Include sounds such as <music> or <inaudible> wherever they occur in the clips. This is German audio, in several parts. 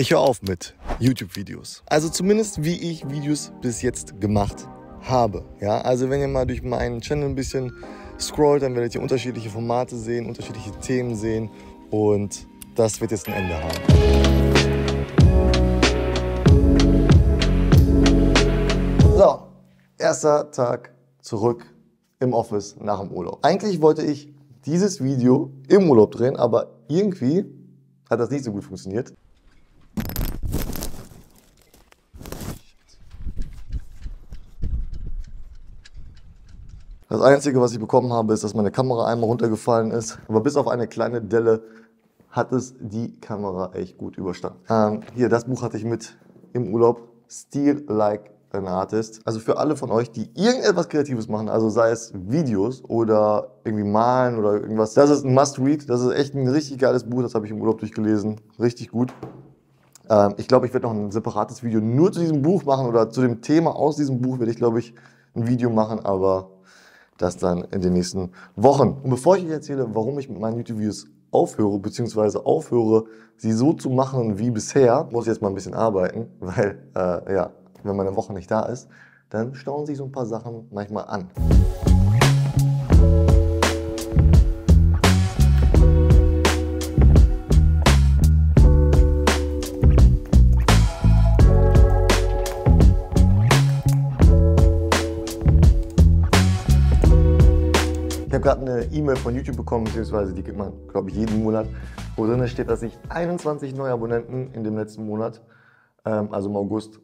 Ich höre auf mit YouTube-Videos. Also zumindest wie ich Videos bis jetzt gemacht habe. Ja, also wenn ihr mal durch meinen Channel ein bisschen scrollt, dann werdet ihr unterschiedliche Formate sehen, unterschiedliche Themen sehen und das wird jetzt ein Ende haben. So, erster Tag zurück im Office nach dem Urlaub. Eigentlich wollte ich dieses Video im Urlaub drehen, aber irgendwie hat das nicht so gut funktioniert. Das Einzige, was ich bekommen habe, ist, dass meine Kamera einmal runtergefallen ist. Aber bis auf eine kleine Delle hat es die Kamera echt gut überstanden. Ähm, hier, das Buch hatte ich mit im Urlaub. Steel Like an Artist. Also für alle von euch, die irgendetwas Kreatives machen, also sei es Videos oder irgendwie malen oder irgendwas, das ist ein Must-Read. Das ist echt ein richtig geiles Buch. Das habe ich im Urlaub durchgelesen. Richtig gut. Ähm, ich glaube, ich werde noch ein separates Video nur zu diesem Buch machen oder zu dem Thema aus diesem Buch werde ich, glaube ich, ein Video machen, aber das dann in den nächsten Wochen. Und bevor ich euch erzähle, warum ich mit meinen YouTube-Videos aufhöre, beziehungsweise aufhöre, sie so zu machen wie bisher, muss ich jetzt mal ein bisschen arbeiten, <laughs> weil, äh, ja, wenn meine Woche nicht da ist, dann staunen sich so ein paar Sachen manchmal an. gerade eine E-Mail von YouTube bekommen, beziehungsweise die gibt man, glaube ich, jeden Monat, wo drin steht, dass ich 21 neue Abonnenten in dem letzten Monat, ähm, also im August,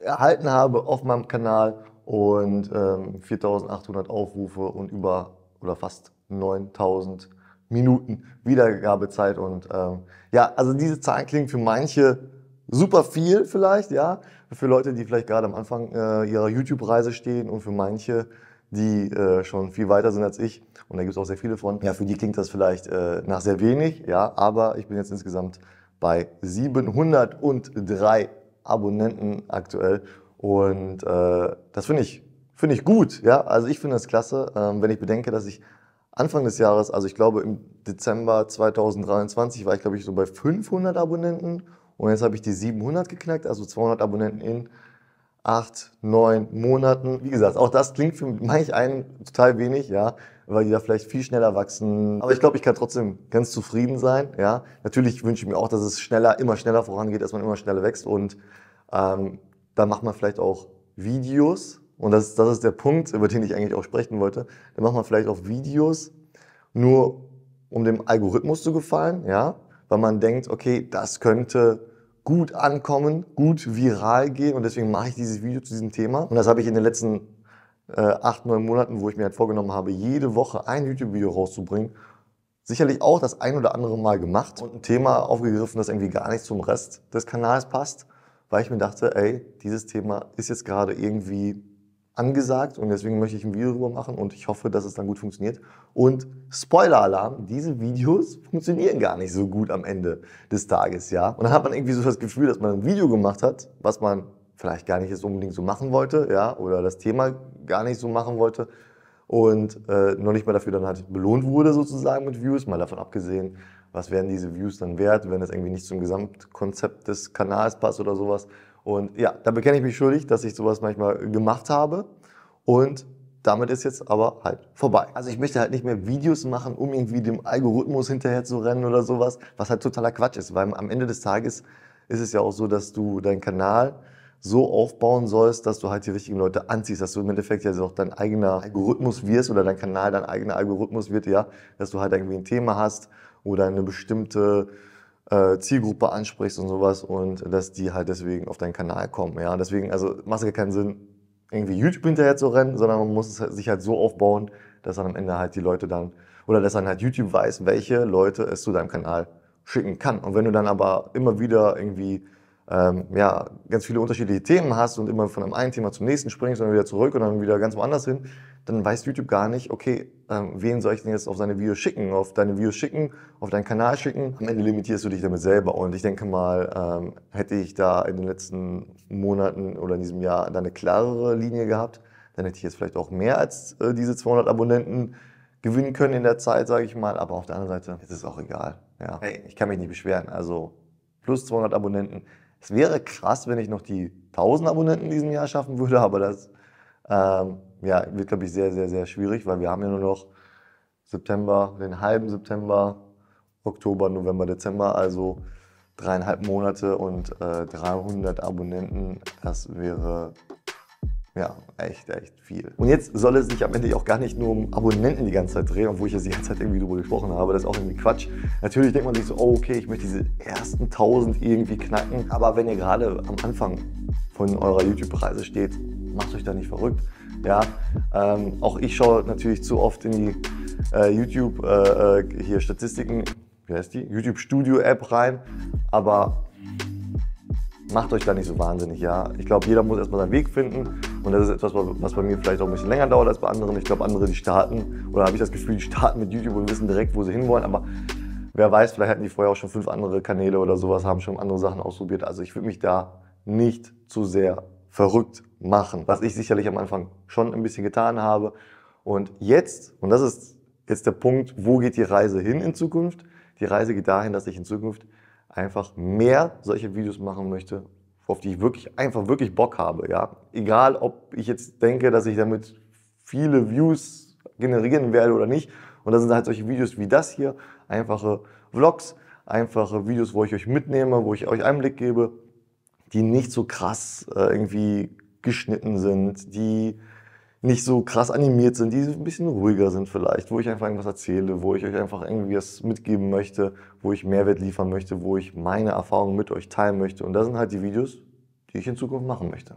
erhalten habe auf meinem Kanal und ähm, 4800 Aufrufe und über oder fast 9000 Minuten Wiedergabezeit. Und ähm, ja, also diese Zahlen klingen für manche super viel vielleicht, ja, für Leute, die vielleicht gerade am Anfang äh, ihrer YouTube-Reise stehen und für manche die äh, schon viel weiter sind als ich. Und da gibt es auch sehr viele von. Ja, für die klingt das vielleicht äh, nach sehr wenig, ja, aber ich bin jetzt insgesamt bei 703 Abonnenten aktuell. Und äh, das finde ich, finde ich gut, ja. Also ich finde das klasse, ähm, wenn ich bedenke, dass ich Anfang des Jahres, also ich glaube im Dezember 2023 war ich glaube ich so bei 500 Abonnenten und jetzt habe ich die 700 geknackt, also 200 Abonnenten in acht, neun Monaten. Wie gesagt, auch das klingt für mich einen total wenig, ja, weil die da vielleicht viel schneller wachsen. Aber ich glaube, ich kann trotzdem ganz zufrieden sein, ja. Natürlich wünsche ich mir auch, dass es schneller, immer schneller vorangeht, dass man immer schneller wächst und ähm, dann macht man vielleicht auch Videos. Und das, das ist der Punkt, über den ich eigentlich auch sprechen wollte. Dann macht man vielleicht auch Videos, nur um dem Algorithmus zu gefallen, ja, weil man denkt, okay, das könnte gut ankommen, gut viral gehen und deswegen mache ich dieses Video zu diesem Thema. Und das habe ich in den letzten äh, acht, neun Monaten, wo ich mir halt vorgenommen habe, jede Woche ein YouTube-Video rauszubringen, sicherlich auch das ein oder andere Mal gemacht und ein Thema aufgegriffen, das irgendwie gar nicht zum Rest des Kanals passt, weil ich mir dachte, ey, dieses Thema ist jetzt gerade irgendwie angesagt und deswegen möchte ich ein Video darüber machen und ich hoffe, dass es dann gut funktioniert. Und Spoiler-Alarm, diese Videos funktionieren gar nicht so gut am Ende des Tages, ja. Und dann hat man irgendwie so das Gefühl, dass man ein Video gemacht hat, was man vielleicht gar nicht jetzt unbedingt so machen wollte, ja, oder das Thema gar nicht so machen wollte und äh, noch nicht mal dafür dann halt belohnt wurde sozusagen mit Views, mal davon abgesehen, was wären diese Views dann wert, wenn das irgendwie nicht zum Gesamtkonzept des Kanals passt oder sowas. Und ja, da bekenne ich mich schuldig, dass ich sowas manchmal gemacht habe. Und damit ist jetzt aber halt vorbei. Also ich möchte halt nicht mehr Videos machen, um irgendwie dem Algorithmus hinterher zu rennen oder sowas, was halt totaler Quatsch ist, weil am Ende des Tages ist es ja auch so, dass du deinen Kanal so aufbauen sollst, dass du halt die richtigen Leute anziehst, dass du im Endeffekt ja auch dein eigener Algorithmus wirst oder dein Kanal dein eigener Algorithmus wird, ja, dass du halt irgendwie ein Thema hast oder eine bestimmte äh, Zielgruppe ansprichst und sowas und dass die halt deswegen auf deinen Kanal kommen. Ja, deswegen, also macht es ja keinen Sinn, irgendwie YouTube hinterher zu rennen, sondern man muss es halt, sich halt so aufbauen, dass dann am Ende halt die Leute dann, oder dass dann halt YouTube weiß, welche Leute es zu deinem Kanal schicken kann. Und wenn du dann aber immer wieder irgendwie ähm, ja, ganz viele unterschiedliche Themen hast und immer von einem einen Thema zum nächsten springst und dann wieder zurück und dann wieder ganz woanders hin, dann weiß YouTube gar nicht, okay, ähm, wen soll ich denn jetzt auf seine Videos schicken, auf deine Videos schicken, auf deinen Kanal schicken. Am Ende limitierst du dich damit selber und ich denke mal, ähm, hätte ich da in den letzten Monaten oder in diesem Jahr eine klarere Linie gehabt, dann hätte ich jetzt vielleicht auch mehr als äh, diese 200 Abonnenten gewinnen können in der Zeit, sage ich mal. Aber auf der anderen Seite ist es auch egal. Ja. Hey, ich kann mich nicht beschweren. Also plus 200 Abonnenten es wäre krass, wenn ich noch die 1000 Abonnenten in diesem Jahr schaffen würde, <laughs> aber das ähm, ja, wird, glaube ich, sehr, sehr, sehr schwierig, weil wir haben ja nur noch September, den halben September, Oktober, November, Dezember, also dreieinhalb Monate und äh, 300 Abonnenten. Das wäre ja, echt, echt viel. Und jetzt soll es sich am Ende auch gar nicht nur um Abonnenten die ganze Zeit drehen, obwohl ich jetzt die ganze Zeit irgendwie darüber gesprochen habe. Das ist auch irgendwie Quatsch. Natürlich denkt man sich so, oh, okay, ich möchte diese ersten 1000 irgendwie knacken. Aber wenn ihr gerade am Anfang von eurer YouTube-Reise steht, macht euch da nicht verrückt. Ja, ähm, auch ich schaue natürlich zu oft in die äh, YouTube äh, äh Statistiken, wie heißt die? YouTube Studio App rein. Aber macht euch da nicht so wahnsinnig, ja. Ich glaube, jeder muss erstmal seinen Weg finden. Und das ist etwas, was bei mir vielleicht auch ein bisschen länger dauert als bei anderen. Ich glaube, andere, die starten, oder habe ich das Gefühl, die starten mit YouTube und wissen direkt, wo sie hinwollen. Aber wer weiß, vielleicht hatten die vorher auch schon fünf andere Kanäle oder sowas, haben schon andere Sachen ausprobiert. Also ich würde mich da nicht zu sehr verrückt machen, was ich sicherlich am Anfang schon ein bisschen getan habe. Und jetzt, und das ist jetzt der Punkt, wo geht die Reise hin in Zukunft? Die Reise geht dahin, dass ich in Zukunft einfach mehr solche Videos machen möchte, auf die ich wirklich einfach wirklich Bock habe, ja. Egal, ob ich jetzt denke, dass ich damit viele Views generieren werde oder nicht. Und das sind halt solche Videos wie das hier, einfache Vlogs, einfache Videos, wo ich euch mitnehme, wo ich euch Einblick gebe, die nicht so krass äh, irgendwie geschnitten sind, die nicht so krass animiert sind, die ein bisschen ruhiger sind vielleicht, wo ich einfach irgendwas erzähle, wo ich euch einfach irgendwie was mitgeben möchte, wo ich Mehrwert liefern möchte, wo ich meine Erfahrungen mit euch teilen möchte. Und das sind halt die Videos, die ich in Zukunft machen möchte.